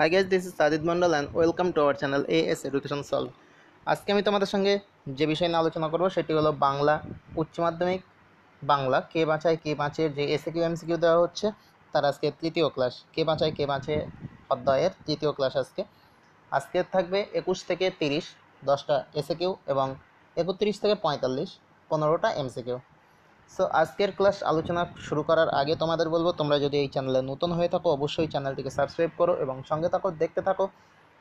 high guys this is Sadid Mondal and welcome to our channel A S education solve আজকে আমি তোমাদের সঙ্গে যে বিষয় নিয়ে আলোচনা করবো সেটি হলো বাংলা উচ্চ মাধ্যমিক বাংলা কে বাঁচায় কে বাঁচে যে এসে কিউ কিউ দেওয়া হচ্ছে তার আজকে তৃতীয় ক্লাস কে বাঁচায় কে বাঁচে অধ্যায়ের তৃতীয় ক্লাস আজকে আজকে থাকবে একুশ থেকে তিরিশ দশটা এসে কিউ এবং একত্রিশ থেকে পঁয়তাল্লিশ পনেরোটা এমসিকিউ সো আজকের ক্লাস আলোচনা শুরু করার আগে তোমাদের বলবো তোমরা যদি এই চ্যানেলে নতুন হয়ে থাকো অবশ্যই চ্যানেলটিকে সাবস্ক্রাইব করো এবং সঙ্গে থাকো দেখতে থাকো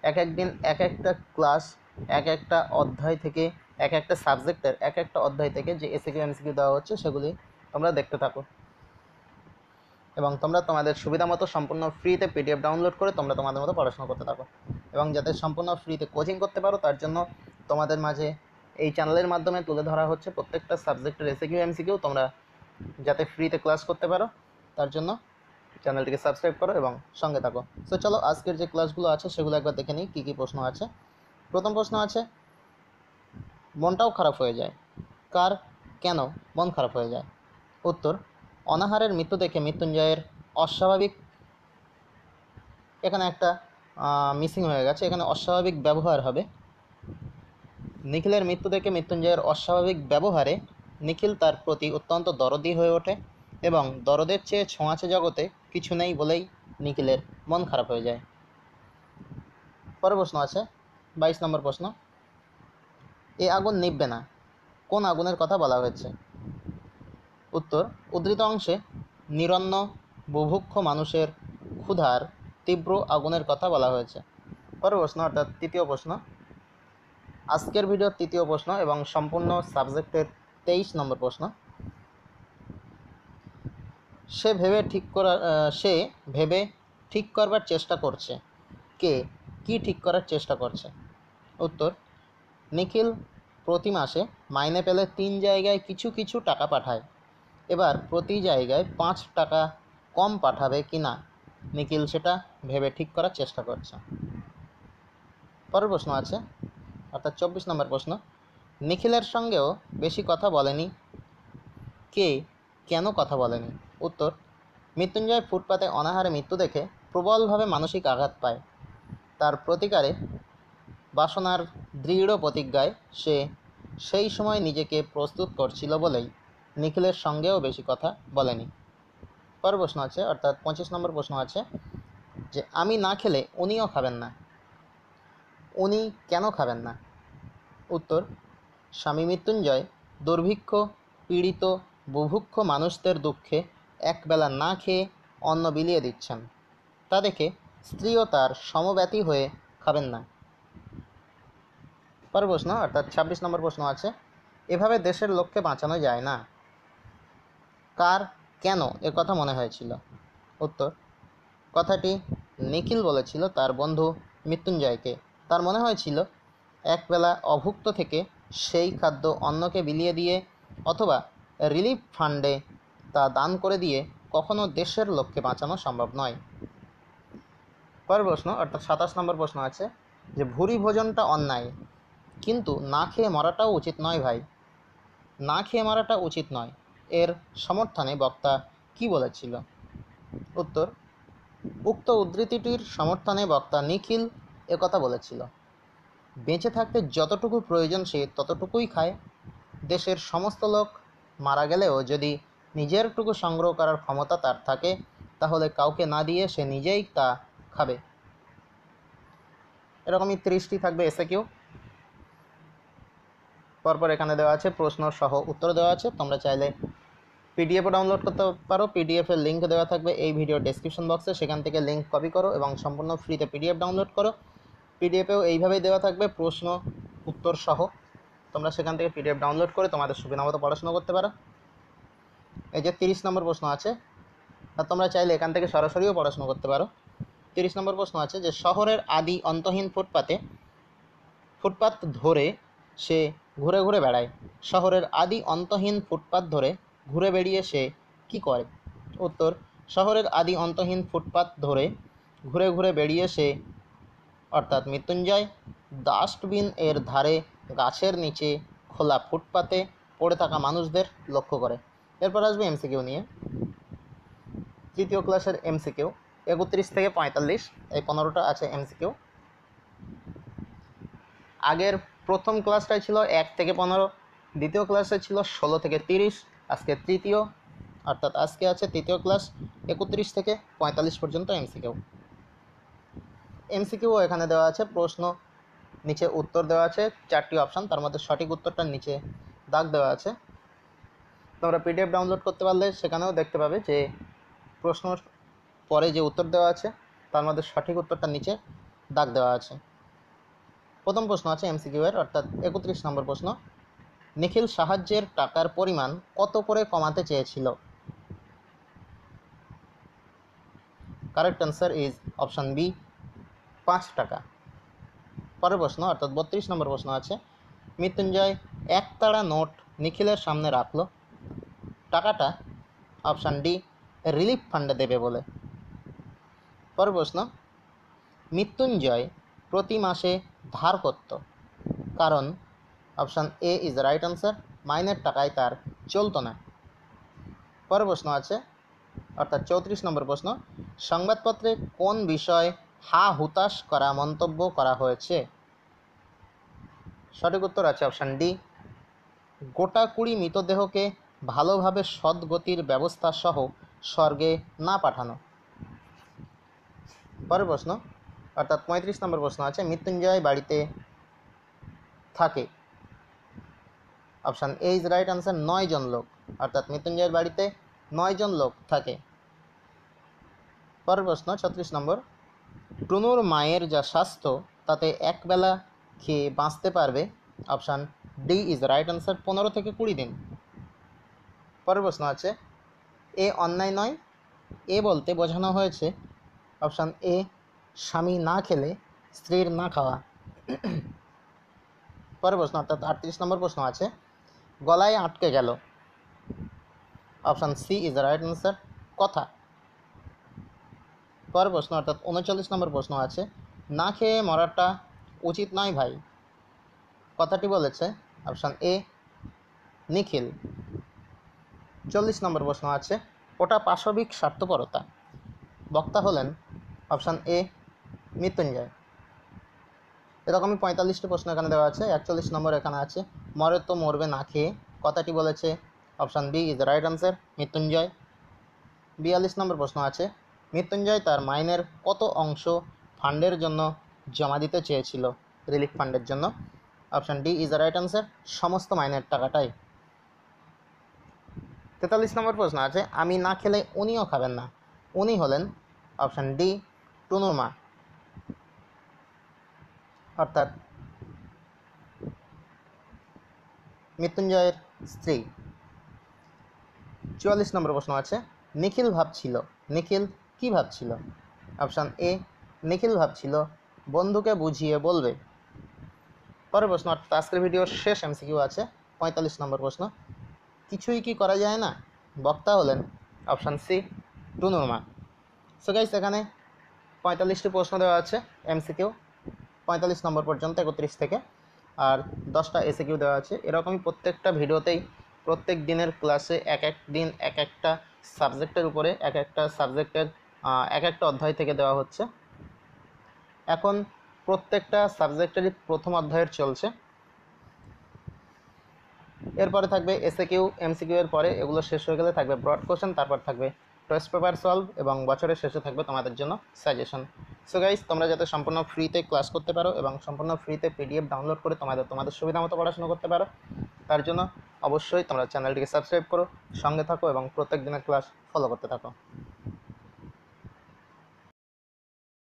এক একদিন এক একটা ক্লাস এক একটা অধ্যায় থেকে এক একটা সাবজেক্টের এক একটা অধ্যায় থেকে যে এসিকিউ এমসিকিউ দেওয়া হচ্ছে সেগুলি তোমরা দেখতে থাকো এবং তোমরা তোমাদের সুবিধা মতো সম্পূর্ণ ফ্রিতে পিডিএফ ডাউনলোড করে তোমরা তোমাদের মতো পড়াশোনা করতে থাকো এবং যাতে সম্পূর্ণ ফ্রিতে কোচিং করতে পারো তার জন্য তোমাদের মাঝে এই চ্যানেলের মাধ্যমে তুলে ধরা হচ্ছে প্রত্যেকটা সাবজেক্টের এসএকিউ এমসিকিউ তোমরা যাতে ফ্রিতে ক্লাস করতে পারো তার জন্য চ্যানেলটিকে সাবস্ক্রাইব করো এবং সঙ্গে থাকো সো চলো আজকের যে ক্লাসগুলো আছে সেগুলো একবার দেখে নিই কী কী প্রশ্ন আছে প্রথম প্রশ্ন আছে মনটাও খারাপ হয়ে যায় কার কেন মন খারাপ হয়ে যায় উত্তর অনাহারের মৃত্যু দেখে মৃত্যুঞ্জয়ের অস্বাভাবিক এখানে একটা মিসিং হয়ে গেছে এখানে অস্বাভাবিক ব্যবহার হবে নিখিলের মৃত্যু দেখে মৃত্যুঞ্জয়ের অস্বাভাবিক ব্যবহারে নিখিল তার প্রতি অত্যন্ত দরদি হয়ে ওঠে এবং দরদের চেয়ে ছোঁয়াচে জগতে কিছু নেই বলেই নিখিলের মন খারাপ হয়ে যায় পরে প্রশ্ন আছে বাইশ নম্বর প্রশ্ন এ আগুন নিববে না কোন আগুনের কথা বলা হয়েছে উত্তর উদ্ধৃত অংশে নিরন্ন বুভুক্ষ মানুষের ক্ষুধার তীব্র আগুনের কথা বলা হয়েছে পরে প্রশ্ন অর্থাৎ তৃতীয় প্রশ্ন আজকের ভিডিওর তৃতীয় প্রশ্ন এবং সম্পূর্ণ সাবজেক্টের তেইশ নম্বর প্রশ্ন সে ভেবে ঠিক করা সে ভেবে ঠিক করবার চেষ্টা করছে কে কি ঠিক করার চেষ্টা করছে উত্তর নিখিল প্রতি মাসে মাইনে পেলে তিন জায়গায় কিছু কিছু টাকা পাঠায় এবার প্রতি জায়গায় পাঁচ টাকা কম পাঠাবে কি না নিখিল সেটা ভেবে ঠিক করার চেষ্টা করছে পরের প্রশ্ন আছে অর্থাৎ চব্বিশ নম্বর প্রশ্ন নিখিলের সঙ্গেও বেশি কথা বলেনি কে কেন কথা বলেনি উত্তর মৃত্যুঞ্জয় ফুটপাতে অনাহারে মৃত্যু দেখে প্রবলভাবে মানসিক আঘাত পায় তার প্রতিকারে বাসনার দৃঢ় প্রতিজ্ঞায় সে সেই সময় নিজেকে প্রস্তুত করছিল বলেই নিখিলের সঙ্গেও বেশি কথা বলেনি পর প্রশ্ন আছে অর্থাৎ পঁচিশ নম্বর প্রশ্ন আছে যে আমি না খেলে উনিও খাবেন না উনি কেন খাবেন না উত্তর স্বামী মৃত্যুঞ্জয় দুর্ভিক্ষ পীড়িত বুভুক্ষ মানুষদের দুঃখে একবেলা না খেয়ে অন্ন বিলিয়ে দিচ্ছেন তা দেখে স্ত্রীও তার সমব্যাতি হয়ে খাবেন না পর প্রশ্ন অর্থাৎ ছাব্বিশ নম্বর প্রশ্ন আছে এভাবে দেশের লোককে বাঁচানো যায় না কার কেন এ কথা মনে হয়েছিল উত্তর কথাটি নিখিল বলেছিল তার বন্ধু মৃত্যুঞ্জয়কে তার মনে হয়েছিল একবেলা অভুক্ত থেকে সেই খাদ্য অন্যকে বিলিয়ে দিয়ে অথবা রিলিফ ফান্ডে তা দান করে দিয়ে কখনো দেশের লোককে বাঁচানো সম্ভব নয় পরের প্রশ্ন অর্থাৎ সাতাশ নম্বর প্রশ্ন আছে যে ভুরি ভোজনটা অন্যায় কিন্তু না খেয়ে মরাটাও উচিত নয় ভাই না খেয়ে মারাটা উচিত নয় এর সমর্থনে বক্তা কি বলেছিল উত্তর উক্ত উদ্ধৃতিটির সমর্থনে বক্তা নিখিল একথা বলেছিল বেঁচে থাকতে যতটুকু প্রয়োজন সে ততটুকুই খায় দেশের সমস্ত লোক মারা গেলেও যদি নিজেরটুকু সংগ্রহ করার ক্ষমতা তার থাকে তাহলে কাউকে না দিয়ে সে নিজেই তা খাবে এরকমই ত্রিশটি থাকবে এসে কিউ পরপর এখানে দেওয়া আছে প্রশ্ন সহ উত্তর দেওয়া আছে তোমরা চাইলে পিডিএফও ডাউনলোড করতে পারো পিডিএফের লিঙ্ক দেওয়া থাকবে এই ভিডিও ডেসক্রিপশন বক্সে সেখান থেকে লিঙ্ক কপি করো এবং সম্পূর্ণ ফ্রিতে পিডিএফ ডাউনলোড করো পিডিএফেও এইভাবেই দেওয়া থাকবে প্রশ্ন উত্তর সহ তোমরা সেখান থেকে পিডিএফ ডাউনলোড করে তোমাদের সুবিধা মতো পড়াশোনা করতে পারো এই যে তিরিশ নম্বর প্রশ্ন আছে আর তোমরা চাইলে এখান থেকে সরাসরিও পড়াশোনা করতে পারো তিরিশ নম্বর প্রশ্ন আছে যে শহরের আদি অন্তহীন ফুটপাতে ফুটপাত ধরে সে ঘুরে ঘুরে বেড়ায় শহরের আদি অন্তহীন ফুটপাত ধরে ঘুরে বেড়িয়ে সে কি করে উত্তর শহরের আদি অন্তহীন ফুটপাত ধরে ঘুরে ঘুরে বেড়িয়ে সে অর্থাৎ মৃত্যুঞ্জয় ডাস্টবিন এর ধারে গাছের নিচে খোলা ফুটপাতে পড়ে থাকা মানুষদের লক্ষ্য করে এরপর আসবে এমসিকিউ নিয়ে তৃতীয় ক্লাসের এমসিকিউ একত্রিশ থেকে পঁয়তাল্লিশ এই পনেরোটা আছে এমসিকিউ আগের প্রথম ক্লাসটায় ছিল এক থেকে পনেরো দ্বিতীয় ক্লাসে ছিল ষোলো থেকে তিরিশ আজকে তৃতীয় অর্থাৎ আজকে আছে তৃতীয় ক্লাস একত্রিশ থেকে পঁয়তাল্লিশ পর্যন্ত এমসিকিউ এমসিকিউও এখানে দেওয়া আছে প্রশ্ন নিচে উত্তর দেওয়া আছে চারটি অপশান তার মধ্যে সঠিক উত্তরটা নিচে দাগ দেওয়া আছে তোমরা পিডিএফ ডাউনলোড করতে পারলে সেখানেও দেখতে পাবে যে প্রশ্ন পরে যে উত্তর দেওয়া আছে তার মধ্যে সঠিক উত্তরটা নিচে দাগ দেওয়া আছে প্রথম প্রশ্ন আছে এমসিকিউ এর অর্থাৎ একত্রিশ নম্বর প্রশ্ন নিখিল সাহায্যের টাকার পরিমাণ কত করে কমাতে চেয়েছিল correct answer is option B পাঁচ টাকা পরের প্রশ্ন অর্থাৎ বত্রিশ নম্বর প্রশ্ন আছে মৃত্যুঞ্জয় একতাড়া নোট নিখিলের সামনে রাখলো টাকাটা অপশান ডি রিলিফ ফান্ডে দেবে বলে পরের প্রশ্ন মৃত্যুঞ্জয় প্রতি মাসে ধার করত কারণ option A is right answer মাইনের টাকায় তার চলতো না পরের প্রশ্ন আছে অর্থাৎ চৌত্রিশ নম্বর প্রশ্ন সংবাদপত্রে কোন বিষয় হা হুতাশ করা মন্তব্য করা হয়েছে সঠিক উত্তর আছে অপশান ডি গোটা কুড়ি মৃতদেহকে ভালোভাবে সদ্গতির ব্যবস্থা সহ স্বর্গে না পাঠানো পরের প্রশ্ন অর্থাৎ পঁয়ত্রিশ নম্বর প্রশ্ন আছে মৃত্যুঞ্জয় বাড়িতে থাকে option A is right answer নয় জন লোক অর্থাৎ মৃত্যুঞ্জয়ের বাড়িতে নয় জন লোক থাকে পরের প্রশ্ন ছত্রিশ নম্বর টুনুর মায়ের যা স্বাস্থ্য তাতে একবেলা খেয়ে বাঁচতে পারবে option D is right answer পনেরো থেকে কুড়ি দিন পরের প্রশ্ন আছে এ অন্যায় নয় এ বলতে বোঝানো হয়েছে অপশান এ স্বামী না খেলে স্ত্রীর না খাওয়া পরের প্রশ্ন অর্থাৎ আটত্রিশ নম্বর প্রশ্ন আছে গলায় আটকে গেল option C is right answer কথা পর প্রশ্ন অর্থাৎ উনচল্লিশ নম্বর প্রশ্ন আছে না খেয়ে মরাটা উচিত নয় ভাই কথাটি বলেছে অপশান এ নিখিল চল্লিশ নম্বর প্রশ্ন আছে ওটা পাশবিক স্বার্থপরতা বক্তা হলেন অপশান এ মৃত্যুঞ্জয় এরকমই পঁয়তাল্লিশটি প্রশ্ন এখানে দেওয়া আছে একচল্লিশ নম্বর এখানে আছে মরে তো মরবে না খেয়ে কথাটি বলেছে option B is right answer Mrityunjay বিয়াল্লিশ নম্বর প্রশ্ন আছে মৃত্যুঞ্জয় তার মাইনের কত অংশ ফান্ডের জন্য জমা দিতে চেয়েছিল রিলিফ ফান্ডের জন্য option D is right answer সমস্ত মাইনের টাকাটাই তেতাল্লিশ নম্বর প্রশ্ন আছে আমি না খেলে উনিও খাবেন না উনি হলেন অপশান ডি টুনুমা অর্থাৎ মৃত্যুঞ্জয়ের স্ত্রী চুয়াল্লিশ নম্বর প্রশ্ন আছে নিখিল ভাবছিল নিখিল কি ভাবছিল অপশান এ নিখিল ভাবছিল বন্ধুকে বুঝিয়ে বলবে পরের প্রশ্ন অর্থাৎ আজকের ভিডিওর শেষ এমসিকিউ আছে পঁয়তাল্লিশ নম্বর প্রশ্ন কিছুই কি করা যায় না বক্তা হলেন option C Tunurma so guys এখানে পঁয়তাল্লিশটি প্রশ্ন দেওয়া আছে এমসিকিউ পঁয়তাল্লিশ নম্বর পর্যন্ত একত্রিশ থেকে আর দশটা এসিকিউ দেওয়া আছে এরকমই প্রত্যেকটা ভিডিওতেই প্রত্যেক দিনের ক্লাসে এক এক দিন এক একটা সাবজেক্টের উপরে এক একটা সাবজেক্টের এক একটা অধ্যায় থেকে দেওয়া হচ্ছে এখন প্রত্যেকটা সাবজেক্টেরই প্রথম অধ্যায়ের চলছে এরপরে থাকবে এসএ কিউ এমসিকিউ এর পরে এগুলো শেষ হয়ে গেলে থাকবে ব্রড কোশ্চেন তারপর থাকবে টেস্ট পেপার সলভ এবং বছরের শেষে থাকবে তোমাদের জন্য সাজেশন সো গাইজ তোমরা যাতে সম্পূর্ণ ফ্রিতে ক্লাস করতে পারো এবং সম্পূর্ণ ফ্রিতে পিডিএফ ডাউনলোড করে তোমাদের তোমাদের সুবিধা মতো পড়াশোনা করতে পারো তার জন্য অবশ্যই তোমরা চ্যানেলটিকে সাবস্ক্রাইব করো সঙ্গে থাকো এবং প্রত্যেক দিনের ক্লাস ফলো করতে থাকো